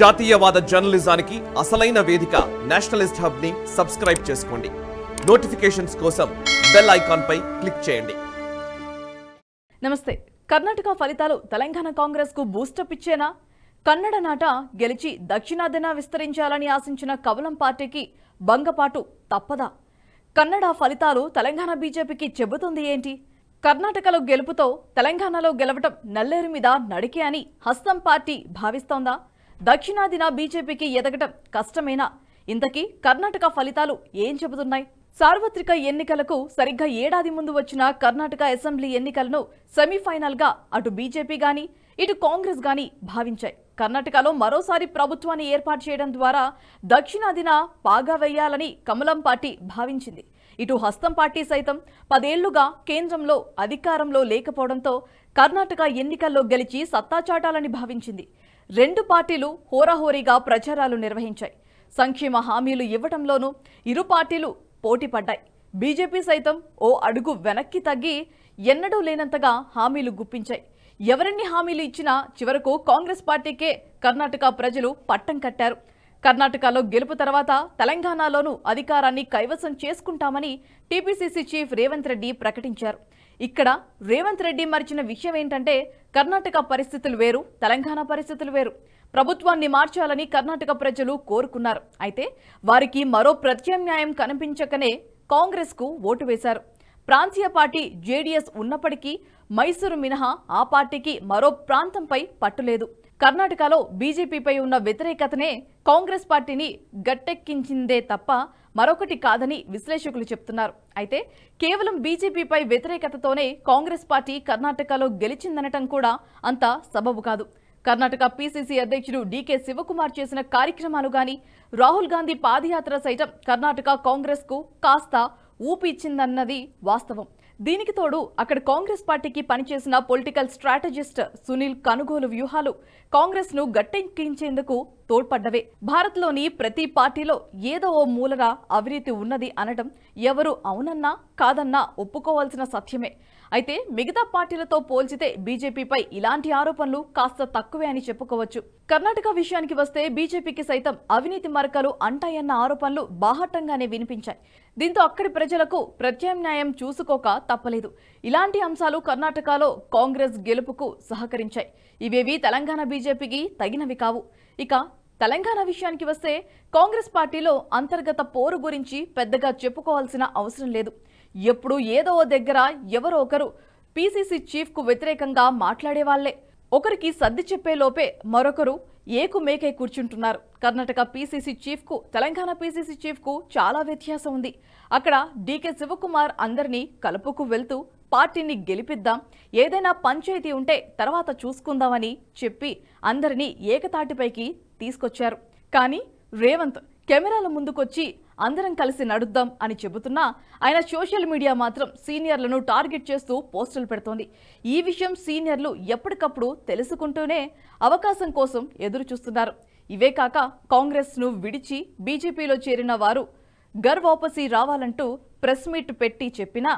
జాతీయవాద జర్నలిజానికి అసలైన వేదిక నేషనలిస్ట్ హబ్ ని సబ్స్క్రైబ్ చేసుకోండి నోటిఫికేషన్స్ కోసం బెల్ ఐకాన్ పై క్లిక్ చేయండి నమస్తే కర్ణాటక ఫలితాలు తెలంగాణ కాంగ్రెస్ కు బూస్టప్ ఇచ్చేనా కన్నడ నాట గెలిచి దక్షిణాదిన విస్తరించాలని ఆశించిన కవలం పార్టీకి భంగపాటు తప్పదా కన్నడ ఫలితాలు తెలంగాణ బీజేపీకి చెబుతుంది ఏంటి కర్ణాటకలో గెలుపుతో తెలంగాణలో గెలవటం నల్లేరు మీద నడికే అని హస్తం పార్టీ భావిస్తోందా దక్షిణాదిన బీజేపీకి ఎదగటం కష్టమేనా ఇంతకీ కర్ణాటక ఫలితాలు ఏం చెబుతున్నాయి సార్వత్రిక ఎన్నికలకు సరిగ్గా ఏడాది ముందు వచ్చిన కర్ణాటక అసెంబ్లీ ఎన్నికలను సెమీఫైనల్గా అటు బీజేపీ గాని ఇటు కాంగ్రెస్ గాని భావించాయి కర్ణాటకలో మరోసారి ప్రభుత్వాన్ని ఏర్పాటు చేయడం ద్వారా దక్షిణాదిన పాగా వేయాలని కమలం పార్టీ భావించింది ఇటు హస్తం పార్టీ సైతం పదేళ్లుగా కేంద్రంలో అధికారంలో లేకపోవడంతో కర్ణాటక ఎన్నికల్లో గెలిచి సత్తా చాటాలని భావించింది రెండు పార్టీలు హోరాహోరీగా ప్రచారాలు నిర్వహించాయి సంక్షేమ హామీలు ఇవ్వటంలోనూ ఇరు పార్టీలు పోటీపడ్డాయి బీజేపీ సైతం ఓ అడుగు వెనక్కి తగ్గి ఎన్నడూ లేనంతగా హామీలు గుప్పించాయి ఎవరిన్ని హామీలు ఇచ్చినా చివరకు కాంగ్రెస్ పార్టీకే కర్ణాటక ప్రజలు పట్టం కట్టారు కర్ణాటకలో గెలుపు తర్వాత తెలంగాణలోనూ అధికారాన్ని కైవసం చేసుకుంటామని టీపీసీసీ చీఫ్ రేవంత్ రెడ్డి ప్రకటించారు ఇక్కడ రేవంత్ రెడ్డి మరిచిన విషయం ఏంటంటే కర్ణాటక పరిస్థితులు వేరు తెలంగాణ పరిస్థితులు వేరు ప్రభుత్వాన్ని మార్చాలని కర్ణాటక ప్రజలు కోరుకున్నారు అయితే వారికి మరో ప్రత్యామ్నాయం కనిపించకనే కాంగ్రెస్కు ఓటు వేశారు ప్రాంతీయ పార్టీ జేడీఎస్ ఉన్నప్పటికీ మైసూరు మినహా ఆ పార్టీకి మరో ప్రాంతంపై పట్టులేదు కర్ణాటకలో బీజేపీపై ఉన్న వ్యతిరేకతనే కాంగ్రెస్ పార్టీని గట్టెక్కించిందే తప్ప మరొకటి కాదని విశ్లేషకులు చెప్తున్నారు అయితే కేవలం బీజేపీపై వ్యతిరేకతతోనే కాంగ్రెస్ పార్టీ కర్ణాటకలో గెలిచిందనటం కూడా అంత సబబు కాదు కర్ణాటక పీసీసీ అధ్యక్షుడు డీకే శివకుమార్ చేసిన కార్యక్రమాలు గాని రాహుల్ గాంధీ పాదయాత్ర సైతం కర్ణాటక కాంగ్రెస్కు కాస్త ఊపిచ్చిందన్నది వాస్తవం దీనికి తోడు అక్కడ కాంగ్రెస్ పార్టీకి పనిచేసిన పొలిటికల్ స్ట్రాటజిస్ట్ సునీల్ కనుగోలు వ్యూహాలు కాంగ్రెస్ ను గట్టెక్కించేందుకు తోడ్పడ్డవే భారత్లోని ప్రతి పార్టీలో ఏదో ఓ మూలన అవినీతి ఉన్నది అనడం ఎవరు అవునన్నా కాదన్నా ఒప్పుకోవాల్సిన సత్యమే అయితే మిగతా పార్టీలతో పోల్చితే బీజేపీపై ఇలాంటి ఆరోపణలు కాస్త తక్కువే అని చెప్పుకోవచ్చు కర్ణాటక విషయానికి వస్తే బీజేపీకి సైతం అవినీతి మరకలు అంటాయన్న ఆరోపణలు బాహటంగానే వినిపించాయి దీంతో అక్కడి ప్రజలకు ప్రత్యామ్నాయం చూసుకోక తప్పలేదు ఇలాంటి అంశాలు కర్ణాటకలో కాంగ్రెస్ గెలుపుకు సహకరించాయి ఇవేవి తెలంగాణ బీజేపీకి తగినవి కావు ఇక తెలంగాణ విషయానికి వస్తే కాంగ్రెస్ పార్టీలో అంతర్గత పోరు గురించి పెద్దగా చెప్పుకోవాల్సిన అవసరం లేదు ఎప్పుడు ఏదో దగ్గర ఎవరో ఒకరు పీసీసీ చీఫ్కు వ్యతిరేకంగా మాట్లాడేవాళ్లే ఒకరికి సర్ది చెప్పేలోపే మరొకరు ఏకు మేకే కూర్చుంటున్నారు కర్ణాటక పీసీసీ చీఫ్కు తెలంగాణ పీసీసీ చీఫ్కు చాలా వ్యత్యాసం ఉంది అక్కడ డీకే శివకుమార్ అందరినీ కలుపుకు వెళ్తూ పార్టీని గెలిపిద్దాం ఏదైనా పంచాయతీ ఉంటే తర్వాత చూసుకుందామని చెప్పి అందరినీ ఏకతాటిపైకి తీసుకొచ్చారు కానీ రేవంత్ కెమెరాల ముందుకొచ్చి అందరం కలిసి నడుద్దాం అని చెబుతున్నా ఆయన సోషల్ మీడియా మాత్రం సీనియర్లను టార్గెట్ చేస్తూ పోస్టులు పెడుతోంది ఈ విషయం సీనియర్లు ఎప్పటికప్పుడు తెలుసుకుంటూనే అవకాశం కోసం ఎదురు చూస్తున్నారు ఇవే కాక కాంగ్రెస్ను విడిచి బీజేపీలో చేరిన వారు గర్వాపసి రావాలంటూ ప్రెస్ మీట్ పెట్టి చెప్పినా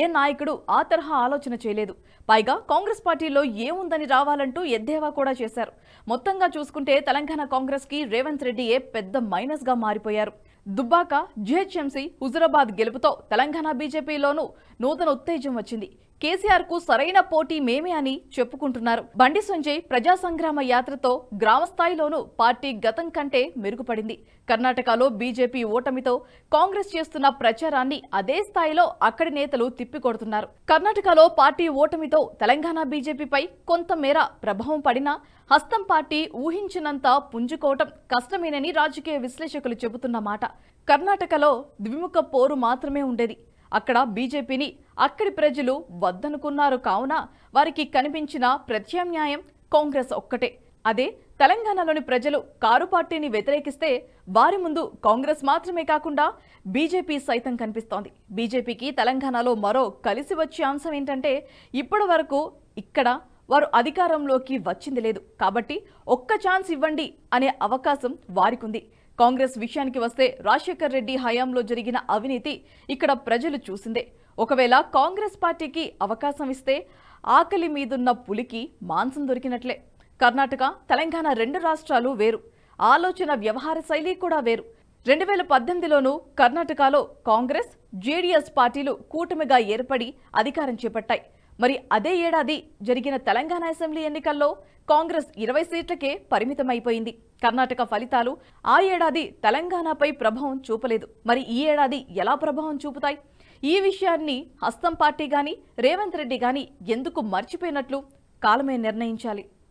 ఏ నాయకుడు ఆ తరహా ఆలోచన చేయలేదు పైగా కాంగ్రెస్ పార్టీలో ఏముందని రావాలంటూ ఎద్దేవా కూడా చేశారు మొత్తంగా చూసుకుంటే తెలంగాణ కాంగ్రెస్ కి రేవంత్ రెడ్డియే పెద్ద మైనస్ గా మారిపోయారు దుబ్బాక జిహెచ్ఎంసీ హుజురాబాద్ గెలుపుతో తెలంగాణ బీజేపీలోనూ నూతన ఉత్తేజం వచ్చింది కేసీఆర్ కు సరైన పోటీ మేమే అని చెప్పుకుంటున్నారు బండి సంజయ్ ప్రజా సంగ్రామ యాత్రతో గ్రామస్థాయిలోనూ పార్టీ గతం కంటే మెరుగుపడింది కర్ణాటకలో బీజేపీ ఓటమితో కాంగ్రెస్ చేస్తున్న ప్రచారాన్ని అదే స్థాయిలో అక్కడి నేతలు తిప్పికొడుతున్నారు కర్ణాటకలో పార్టీ ఓటమితో తెలంగాణ బీజేపీపై కొంతమేర ప్రభావం పడినా హస్తం పార్టీ ఊహించినంత పుంజుకోవటం కష్టమేనని రాజకీయ విశ్లేషకులు చెబుతున్నమాట కర్ణాటకలో ద్విముఖ పోరు మాత్రమే ఉండేది అక్కడ బీజేపీని అక్కడి ప్రజలు వద్దనుకున్నారు కావున వారికి కనిపించిన ప్రత్యామ్నాయం కాంగ్రెస్ ఒక్కటే అదే తెలంగాణలోని ప్రజలు కారు పార్టీని వ్యతిరేకిస్తే వారి ముందు కాంగ్రెస్ మాత్రమే కాకుండా బీజేపీ సైతం కనిపిస్తోంది బీజేపీకి తెలంగాణలో మరో కలిసి వచ్చే అంశం ఏంటంటే ఇప్పటి వరకు ఇక్కడ వారు అధికారంలోకి వచ్చింది లేదు కాబట్టి ఒక్క ఛాన్స్ ఇవ్వండి అనే అవకాశం వారికుంది కాంగ్రెస్ విషయానికి వస్తే రాజశేఖర్ రెడ్డి హయాంలో జరిగిన అవినీతి ఇక్కడ ప్రజలు చూసిందే ఒకవేళ కాంగ్రెస్ పార్టీకి అవకాశం ఇస్తే ఆకలి మీదున్న పులికి మాంసం దొరికినట్లే కర్ణాటక తెలంగాణ రెండు రాష్ట్రాలు వేరు ఆలోచన వ్యవహార శైలి కూడా వేరు రెండు వేల పద్దెనిమిదిలోనూ కర్ణాటకలో కాంగ్రెస్ జేడీఎస్ పార్టీలు కూటమిగా ఏర్పడి అధికారం చేపట్టాయి మరి అదే ఏడాది జరిగిన తెలంగాణ అసెంబ్లీ ఎన్నికల్లో కాంగ్రెస్ ఇరవై సీట్లకే పరిమితమైపోయింది కర్ణాటక ఫలితాలు ఆ ఏడాది తెలంగాణపై ప్రభావం చూపలేదు మరి ఈ ఏడాది ఎలా ప్రభావం చూపుతాయి ఈ విషయాన్ని హస్తం పార్టీ గాని రేవంత్ రెడ్డి గాని ఎందుకు మర్చిపోయినట్లు కాలమే నిర్ణయించాలి